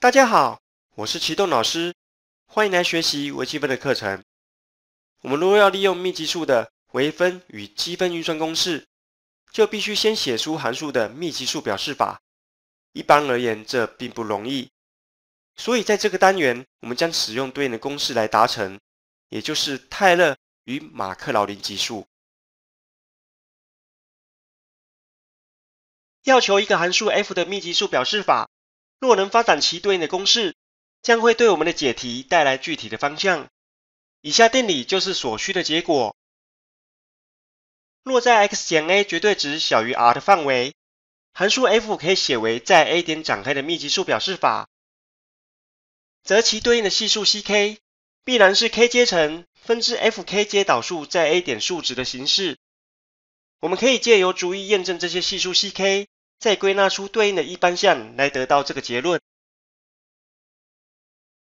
大家好，我是齐栋老师，欢迎来学习微积分的课程。我们如果要利用幂级数的微分与积分运算公式，就必须先写出函数的幂级数表示法。一般而言，这并不容易。所以在这个单元，我们将使用对应的公式来达成，也就是泰勒与马克劳林级数。要求一个函数 f 的幂级数表示法。若能发展其对应的公式，将会对我们的解题带来具体的方向。以下定理就是所需的结果。若在 x 减 a 绝对值小于 r 的范围，函数 f 可以写为在 a 点展开的密集数表示法，则其对应的系数 c_k 必然是 k 阶乘分之 f_k 阶导数在 a 点数值的形式。我们可以借由逐一验证这些系数 c_k。再归纳出对应的一般项来得到这个结论。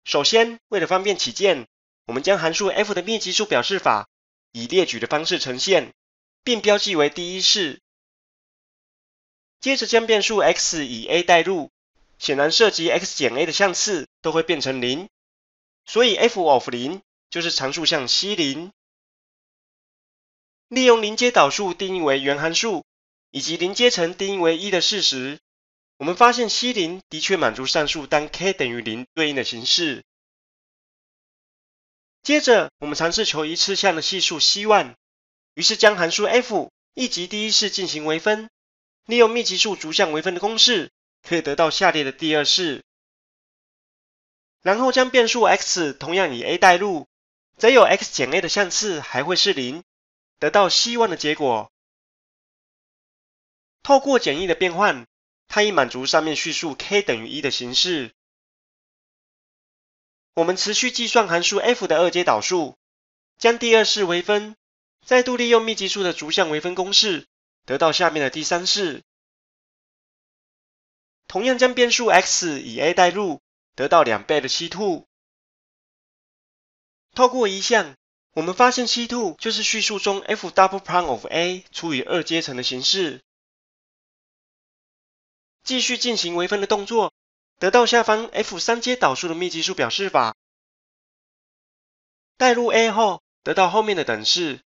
首先，为了方便起见，我们将函数 f 的密集数表示法以列举的方式呈现，并标记为第一式。接着将变数 x 以 a 代入，显然涉及 x 减 a 的项次都会变成零，所以 f of 零就是常数项 c 零。利用零阶导数定义为原函数。以及零阶乘定义为一的事实，我们发现西零的确满足上述当 k 等于零对应的形式。接着，我们尝试求一次项的系数 c 万，于是将函数 f 一级第一次进行微分，利用密集数逐项微分的公式，可以得到下列的第二式。然后将变数 x 同样以 a 代入，则有 x 减 a 的项次还会是零，得到 c 万的结果。透过简易的变换，它已满足上面叙述 k 等于一的形式。我们持续计算函数 f 的二阶导数，将第二式微分，再度利用密集数的逐项微分公式，得到下面的第三式。同样将变数 x 以 a 代入，得到两倍的 c 兔。透过移项，我们发现 c 兔就是叙述中 f double prime of a 除以二阶乘的形式。继续进行微分的动作，得到下方 f 三阶导数的密集数表示法。代入 a 后，得到后面的等式。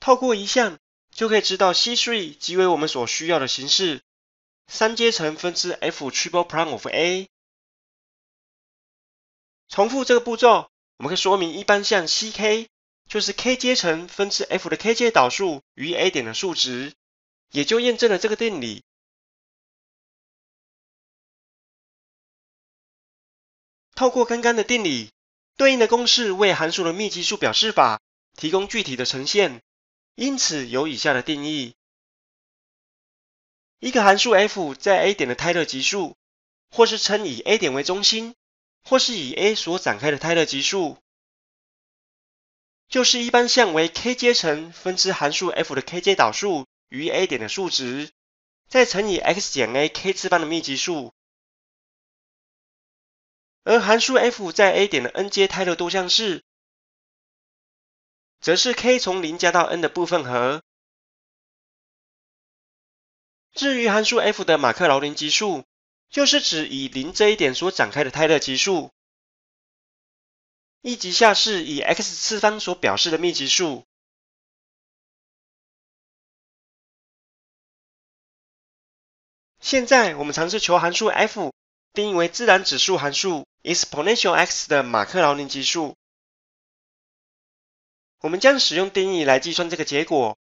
透过一项，就可以知道 c3 即为我们所需要的形式，三阶乘分之 f triple prime of a。重复这个步骤，我们可以说明一般项 c k 就是 k 阶乘分之 f 的 k 阶导数与 a 点的数值，也就验证了这个定理。透过刚刚的定理，对应的公式为函数的幂级数表示法提供具体的呈现，因此有以下的定义：一个函数 f 在 a 点的泰勒级数，或是称以 a 点为中心，或是以 a 所展开的泰勒级数，就是一般项为 k 阶乘分之函数 f 的 k 阶导数于 a 点的数值，再乘以 x 减 a k 次方的幂级数。而函数 f 在 a 点的 n 阶泰勒多项式，则是 k 从零加到 n 的部分和。至于函数 f 的马克劳林级数，就是指以零这一点所展开的泰勒级数，一级下式以 x 次方所表示的幂级数。现在我们尝试求函数 f。定义为自然指数函数 exponential x 的马克劳林级数。我们将使用定义来计算这个结果。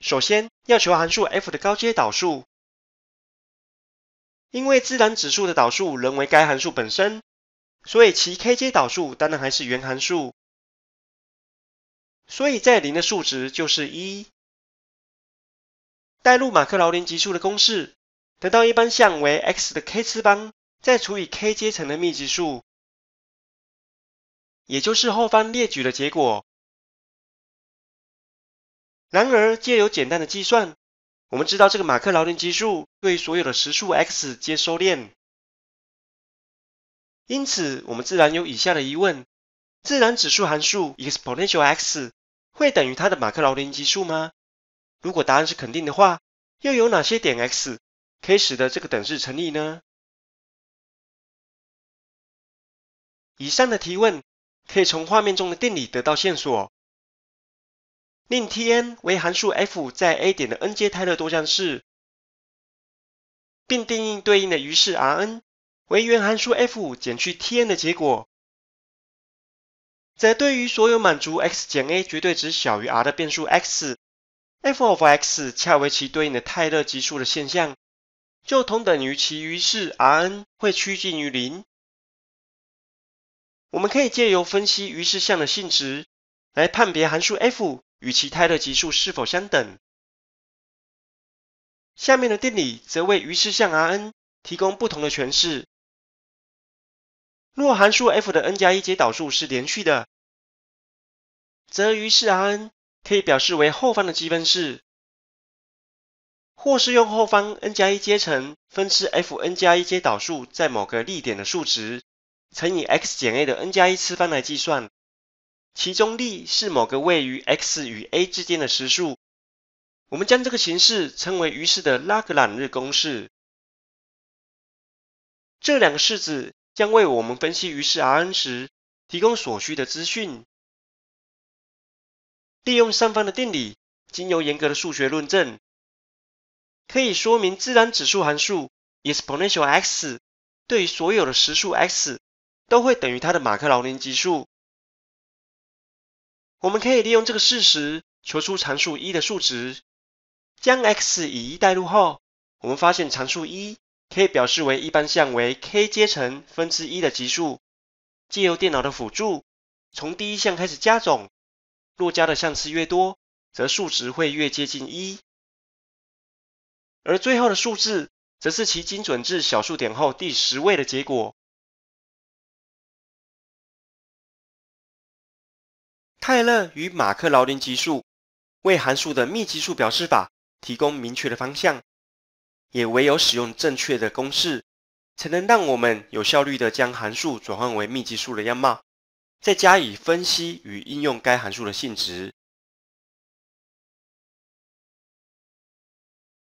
首先，要求函数 f 的高阶导数。因为自然指数的导数仍为该函数本身，所以其 k 阶导数当然还是原函数。所以在零的数值就是一。代入马克劳林级数的公式，得到一般项为 x 的 k 次方。再除以 k 阶层的密集数，也就是后方列举的结果。然而，借由简单的计算，我们知道这个马克劳林级数对所有的实数 x 接收敛。因此，我们自然有以下的疑问：自然指数函数 exponential x 会等于它的马克劳林级数吗？如果答案是肯定的话，又有哪些点 x 可以使得这个等式成立呢？以上的提问可以从画面中的定理得到线索。令 T_n 为函数 f 在 a 点的 n 阶泰勒多项式，并定义对应的余式 R_n 为原函数 f 减去 T_n 的结果，则对于所有满足 x 减 a 绝对值小于 r 的变数 x，f of x 恰为其对应的泰勒级数的现象，就同等于其余式 R_n 会趋近于零。我们可以借由分析余式项的性质，来判别函数 f 与其泰勒级数是否相等。下面的定理则为余式项 Rn 提供不同的诠释。若函数 f 的 n 加一阶导数是连续的，则余式 Rn 可以表示为后方的积分式，或是用后方 n 加一阶乘分式 f n 加一阶导数在某个立点的数值。乘以 x 减 a 的 n 加一次方来计算，其中力是某个位于 x 与 a 之间的实数。我们将这个形式称为余式的拉格朗日公式。这两个式子将为我们分析余式 Rn 时提供所需的资讯。利用上方的定理，经由严格的数学论证，可以说明自然指数函数 exponential x 对所有的实数 x。都会等于它的马克劳林级数。我们可以利用这个事实求出常数一的数值。将 x 以一代入后，我们发现常数一可以表示为一般项为 k 阶乘分之一的级数。借由电脑的辅助，从第一项开始加总，若加的项次越多，则数值会越接近一。而最后的数字，则是其精准至小数点后第十位的结果。泰勒与马克劳林级数为函数的幂级数表示法提供明确的方向，也唯有使用正确的公式，才能让我们有效率地将函数转换为幂级数的样貌，再加以分析与应用该函数的性质。